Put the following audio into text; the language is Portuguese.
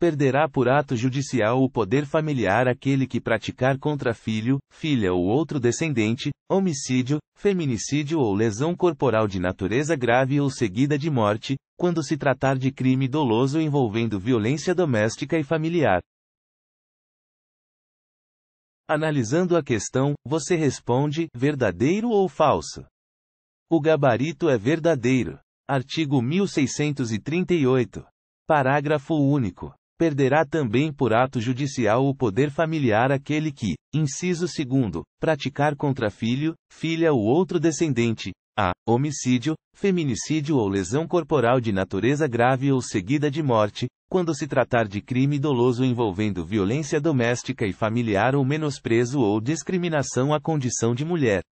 perderá por ato judicial o poder familiar aquele que praticar contra filho, filha ou outro descendente, homicídio, feminicídio ou lesão corporal de natureza grave ou seguida de morte, quando se tratar de crime doloso envolvendo violência doméstica e familiar. Analisando a questão, você responde: verdadeiro ou falso? O gabarito é verdadeiro. Artigo 1638. Parágrafo único perderá também por ato judicial o poder familiar aquele que, inciso segundo, praticar contra filho, filha ou outro descendente, a. Homicídio, feminicídio ou lesão corporal de natureza grave ou seguida de morte, quando se tratar de crime doloso envolvendo violência doméstica e familiar ou menosprezo ou discriminação à condição de mulher.